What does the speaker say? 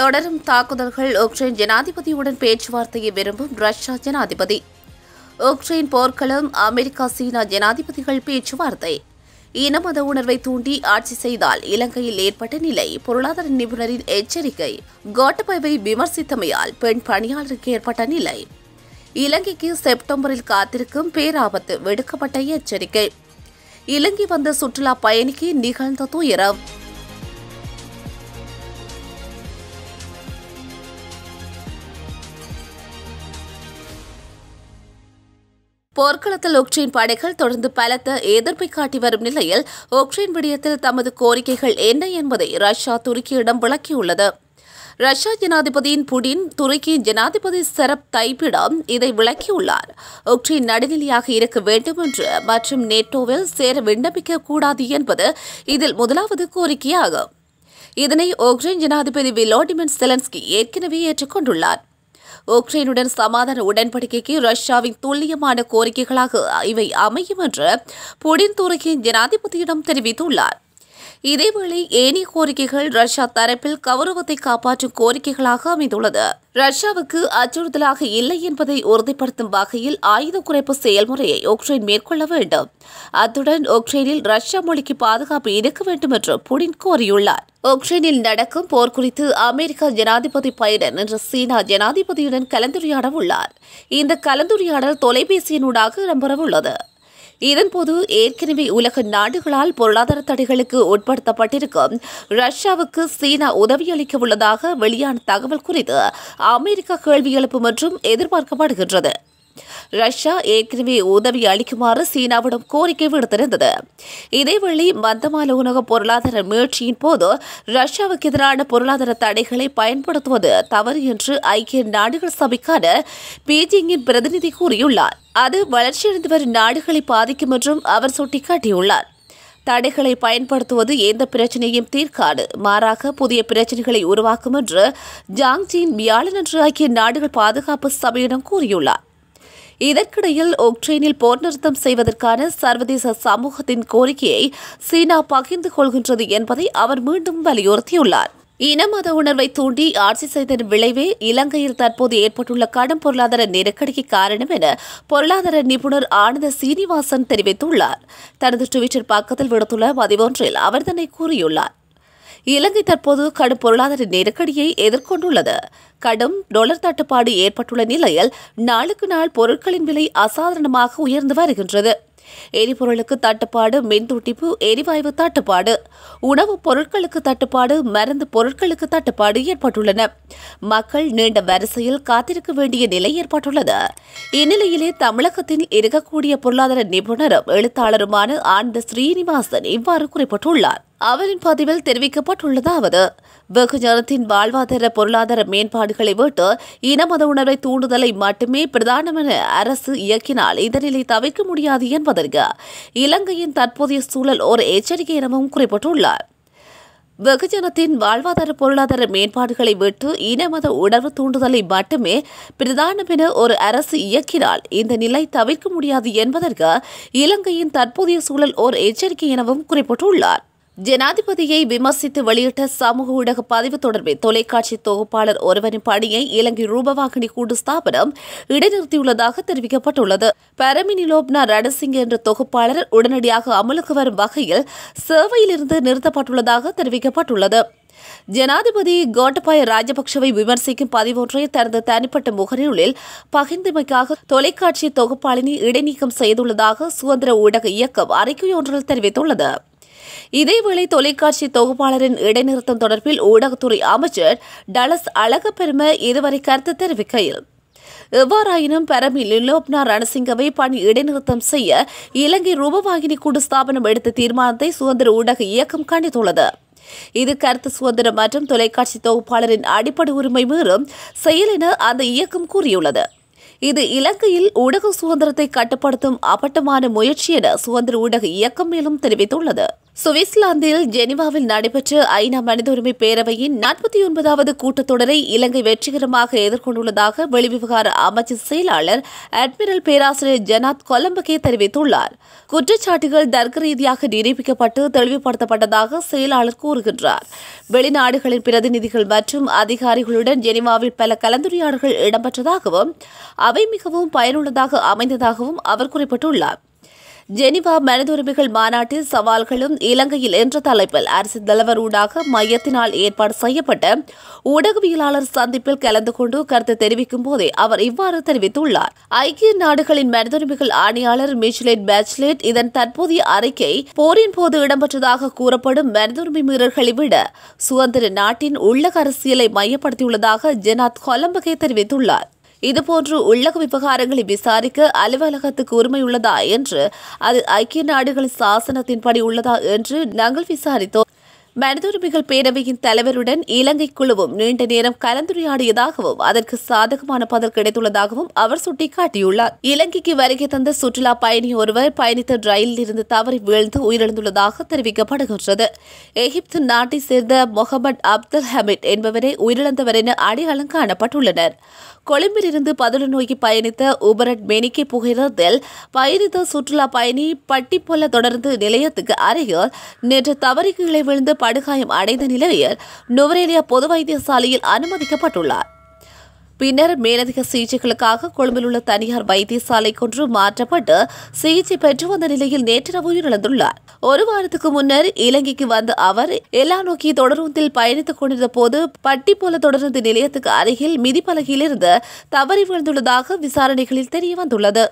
தொடரும் தாக்குதல்கள் உக்ரைன் ஜனாதிபதியுடன் பேச்சுவார்த்தையை விரும்பும் ரஷ்யா ஜனாதிபதி உக்ரைன் போர்க்களம் அமெரிக்கா சீனா ஜனாதிபதிகள் பேச்சுவார்த்தை இனமத உணர்வை தூண்டி ஆட்சி செய்தால் இலங்கையில் ஏற்பட்ட நிலை பொருளாதார நிபுணரின் எச்சரிக்கை கோட்டபாவை விமர்சித்தமையால் பெண் பணியாளருக்கு ஏற்பட்ட நிலை இலங்கைக்கு செப்டம்பரில் காத்திருக்கும் பேராபத்து விடுக்கப்பட்ட எச்சரிக்கை இலங்கை வந்த சுற்றுலா பயணிக்கு நிகழ்ந்த துயரம் போர்க்களத்தில் உக்ரைன் படைகள் தொடர்ந்து பலத்த எதிர்ப்பை காட்டி வரும் நிலையில் உக்ரைன் விடயத்தில் தமது கோரிக்கைகள் என்ன என்பதை ரஷ்யா துருக்கியிடம் விளக்கியுள்ளது ரஷ்யா ஜனாதிபதியின் புடின் துருக்கியின் ஜனாதிபதி செரப் தைப்பிடம் இதை விளக்கியுள்ளார் உக்ரைன் நடுநிலையாக இருக்க வேண்டும் என்று மற்றும் நேட்டோவில் சேர விண்ணப்பிக்க கூடாது என்பது இதில் முதலாவது கோரிக்கையாகும் இதனை உக்ரைன் ஜனாதிபதி விலோடிமன் செலன்ஸ்கி ஏற்கனவே ஏற்றுக்கொண்டுள்ளார் உக்ரைனுடன் சமாதான உடன்படிக்கைக்கு ரஷ்யாவின் துல்லியமான கோரிக்கைகளாக இவை அமையும் என்று புடின் துருக்கியின் ஜனாதிபதியிடம் தெரிவித்துள்ளார் இதேவேளை ஏனைய கோரிக்கைகள் ரஷ்யா தரப்பில் கௌரவத்தை காப்பாற்றும் கோரிக்கைகளாக அமைந்துள்ளது ரஷ்யாவுக்கு அச்சுறுத்தலாக இல்லை என்பதை உறுதிப்படுத்தும் வகையில் ஆயுத குறைப்பு செயல்முறையை உக்ரைன் மேற்கொள்ள வேண்டும் அத்துடன் உக்ரைனில் ரஷ்யா மொழிக்கு பாதுகாப்பு இருக்க வேண்டும் என்று புடின் கோரியுள்ளார் உக்ரைனில் நடக்கும் போர் குறித்து அமெரிக்க ஜனாதிபதி பைடன் இன்று சீனா ஜனாதிபதியுடன் கலந்துரையாட உள்ளார் இந்த கலந்துரையாடல் தொலைபேசியினூடாக இடம்பெறவுள்ளது இதன்போது ஏற்கனவே உலக நாடுகளால் பொருளாதார தடைகளுக்கு உட்படுத்தப்பட்டிருக்கும் ரஷ்யாவுக்கு சீனா உதவியளிக்க உள்ளதாக வெளியான தகவல் குறித்து அமெரிக்கா கேள்வி எழுப்பு மற்றும் எதிர்பார்க்கப்படுகின்றது ரஷ்யா ஏற்கனவே உதவி அளிக்குமாறு சீனாவிடம் கோரிக்கை விடுத்திருந்தது இதேவேளை மந்தமான உலக பொருளாதார முயற்சியின் போது ரஷ்யாவுக்கு எதிரான பொருளாதார தடைகளை பயன்படுத்துவது தவறு என்று ஐக்கிய நாடுகள் சபைக்கான பீஜிங்கின் பிரதிநிதி கூறியுள்ளார் அது வளர்ச்சியடைந்து வரும் நாடுகளை பாதிக்கும் என்றும் அவர் சுட்டிக்காட்டியுள்ளார் தடைகளை பயன்படுத்துவது எந்த பிரச்சனையும் தீர்க்காது மாறாக புதிய பிரச்சனைகளை உருவாக்கும் என்று ஜாங் ஜீன் என்று ஐக்கிய நாடுகள் பாதுகாப்பு சபையிடம் கூறியுள்ளார் இதற்கிடையில் உக்ரைனில் போர் நிறுத்தம் செய்வதற்கான சர்வதேச சமூகத்தின் கோரிக்கையை சீனா பகிர்ந்து கொள்கின்றது என்பதை அவர் மீண்டும் வலியுறுத்தியுள்ளார் இன மத உணர்வை தூண்டி ஆட்சி செய்ததன் விளைவே இலங்கையில் தற்போது ஏற்பட்டுள்ள கடும் பொருளாதார நெருக்கடிக்கு காரணம் என பொருளாதார நிபுணர் ஆனந்த சீனிவாசன் தெரிவித்துள்ளார் தனது டுவிட்டர் பக்கத்தில் விடுத்துள்ள பதிவொன்றில் அவர் தன்னை கூறியுள்ளார் இலங்கை தற்போது கடும் பொருளாதார நெருக்கடியை எதிர்கொண்டுள்ளது கடும் டொலர் தட்டுப்பாடு ஏற்பட்டுள்ள நிலையில் நாளுக்கு நாள் பொருட்களின் விலை அசாதாரணமாக உயர்ந்து வருகின்றது எரிபொருளுக்கு தட்டுப்பாடு மின் துட்டிப்பு எரிவாயு தட்டுப்பாடு உணவுப் பொருட்களுக்கு தட்டுப்பாடு மருந்து பொருட்களுக்கு தட்டுப்பாடு ஏற்பட்டுள்ளன மக்கள் நீண்ட வரிசையில் காத்திருக்க வேண்டிய நிலை ஏற்பட்டுள்ளது இந்நிலையிலே தமிழகத்தில் இருக்கக்கூடிய பொருளாதார நிபுணரும் எழுத்தாளருமான ஆனந்த் ஸ்ரீனிவாசன் இவ்வாறு குறிப்பிட்டுள்ளார் அவரின் பதிவில் தெரிவிக்கப்பட்டுள்ளதாவது வெகுஜனத்தின் வாழ்வாதார பொருளாதார மேம்பாடுகளை விட்டு இன மத உணர்வை தூண்டுதலை மட்டுமே பிரதானமான அரசு இயக்கினால் இந்த தவிக்க தவிர்க்க முடியாது என்பதற்கு இலங்கையின் தற்போதைய சூழல் ஒரு எச்சரிக்கை எனவும் குறிப்பிட்டுள்ளார் வெகுஜனத்தின் வாழ்வாதார பொருளாதார மேம்பாடுகளை விட்டு இனமத உணர்வு தூண்டுதலை மட்டுமே பிரதானமென ஒரு அரசு இயக்கினால் இந்த நிலை தவிர்க்க முடியாது என்பதற்கு இலங்கையின் தற்போதைய சூழல் ஓர் எச்சரிக்கை எனவும் குறிப்பிட்டுள்ளார் ஜனாதிபதியை விமர்சித்து வெளியிட்ட சமூக ஊடக பதிவு தொடர்பில் தொலைக்காட்சி தொகுப்பாளர் ஒருவரின் பணியை இலங்கை ரூபவாகினி கூட்டு ஸ்தாபனம் இடைநிறுத்தியுள்ளதாக தெரிவிக்கப்பட்டுள்ளது பரமினிலோப்னா ரணசிங் என்ற தொகுப்பாளர் உடனடியாக அமலுக்கு வரும் வகையில் சேவையிலிருந்து நிறுத்தப்பட்டுள்ளதாக தெரிவிக்கப்பட்டுள்ளது ஜனாதிபதி கோட்டபாய ராஜபக்சவை விமர்சிக்கும் பதிவொன்றை தனது தனிப்பட்ட முகநூலில் பகிர்ந்தமைக்காக தொலைக்காட்சி தொகுப்பாளினி இடைநீக்கம் செய்துள்ளதாக சுதந்திர ஊடக இயக்கம் அறிக்கை ஒன்றில் தெரிவித்துள்ளது இதேவேளை தொலைக்காட்சி தொகுப்பாளரின் இடைநிறுத்தம் தொடர்பில் ஊடகத்துறை அமைச்சர் டலஸ் அழகப்பெரும இதுவரை கருத்து தெரிவிக்கையில் எவ்வாறாயினும் பரமி லிலோப்னா ரணசிங்கவை பணி இடைநிறுத்தம் செய்ய இலங்கை ரூபவாகினி குழு ஸ்தாபனம் எடுத்த தீர்மானத்தை சுதந்திர ஊடக இயக்கம் கண்டித்துள்ளது இது கருத்து சுதந்திரம் மற்றும் தொலைக்காட்சி தொகுப்பாளரின் அடிப்படை உரிமை மீறும் செயல் என அந்த இயக்கம் கூறியுள்ளது இது இலங்கையில் ஊடக சுதந்திரத்தை கட்டுப்படுத்தும் அப்பட்டமான முயற்சி என சுதந்திர ஊடக இயக்கம் மேலும் தெரிவித்துள்ளது சுவிட்சர்லாந்தில் ஜெனிவாவில் நடைபெற்ற ஐநா மனித உரிமை பேரவையின் நாற்பத்தி ஒன்பதாவது கூட்டத்தொடரை இலங்கை வெற்றிகரமாக எதிர்கொண்டுள்ளதாக வெளிவிவகார அமைச்சர் செயலாளர் அட்மிரல் பேராசிரியர் ஜனாத் கொலம்பகே தெரிவித்துள்ளார் குற்றச்சாட்டுகள் தர்க்க ரீதியாக நிரூபிக்கப்பட்டு தெளிவுபடுத்தப்பட்டதாக செயலாளர் கூறுகின்றார் வெளிநாடுகளின் பிரதிநிதிகள் மற்றும் அதிகாரிகளுடன் ஜெனிவாவில் பல கலந்துரையாடல்கள் இடம்பெற்றதாகவும் அவை மிகவும் பயனுள்ளதாக அமைந்ததாகவும் அவர் குறிப்பிட்டுள்ளார் ஜெனிவா மனிதுரிமைகள் மாநாட்டில் சவால்களும் இலங்கையில் என்ற தலைப்பில் அரசு ஊடாக மையத்தினால் ஏற்பாடு செய்யப்பட்ட ஊடகவியலாளர் சந்திப்பில் கலந்து கொண்டு கருத்து தெரிவிக்கும் போதே அவர் இவ்வாறு தெரிவித்துள்ளார் ஐக்கிய நாடுகளின் மனிதுரிமைகள் ஆணையாளர் மிஷ்லேட் பேச்லேட் இதன் தற்போதைய அறிக்கை போரின் போது இடம்பெற்றதாக கூறப்படும் மனிதுரிமை மீறல்களை விட சுதந்திர நாட்டின் உள்ளக அரசியலை மையப்படுத்தியுள்ளதாக ஜெனாத் கொலம்பகே தெரிவித்துள்ளார் இதுபோன்று உள்ளக விவகாரங்களை விசாரிக்க அலுவலகத்துக்கு உரிமை உள்ளதா என்று அது ஐக்கிய நாடுகள் சாசனத்தின்படி உள்ளதா என்று நாங்கள் விசாரித்தோம் மனதுரிமைகள் பேரவையின் தலைவருடன் இலங்கை குழுவும் நீண்ட நேரம் கலந்துரையாடியதாகவும் அதற்கு சாதகமான பதில் கிடைத்துள்ளதாகவும் அவர் சுட்டிக்காட்டியுள்ளார் இலங்கைக்கு வருகை தந்த சுற்றுலா பயணி ஒருவர் பயணித்த ரயிலில் இருந்து தவறி வீழ்ந்து உயிரிழந்துள்ளதாக தெரிவிக்கப்படுகின்றது எகிப்து நாட்டை சேர்ந்த முகமது அப்துல் ஹமீத் என்பவரே உயிரிழந்தவர் என அடையாளம் காணப்பட்டுள்ளனர் கொழும்பிலிருந்து பதில் நோக்கி பயணித்த உபரட் மெனிக்கை புகையிரத்தில் பயணித்த சுற்றுலா பயணி பட்டிப்பொல தொடர்ந்து நிலையத்துக்கு அருகில் நேற்று தவறி கீழே விழுந்து படுகாயம் அடைந்த நிலையில் நுவரேலியா பொது வைத்தியசாலையில் அனுமதிக்கப்பட்டுள்ளார் பின்னர் மேலதிக சிகிச்சைகளுக்காக கொழும்பில் உள்ள தனியார் வைத்தியசாலை கொன்று மாற்றப்பட்டு சிகிச்சை பெற்று வந்த நிலையில் நேற்றிரவு உயிரிழந்துள்ளார் ஒரு வாரத்துக்கு முன்னர் இலங்கைக்கு வந்த அவர் எல்லா நோக்கி தொடருந்தில் பயணித்துக் கொண்டிருந்த போது போல தொடருந்து நிலையத்துக்கு அருகில் மிதிப்பலகையிலிருந்து தவறி விழுந்துள்ளதாக விசாரணைகளில் தெரியவந்துள்ளது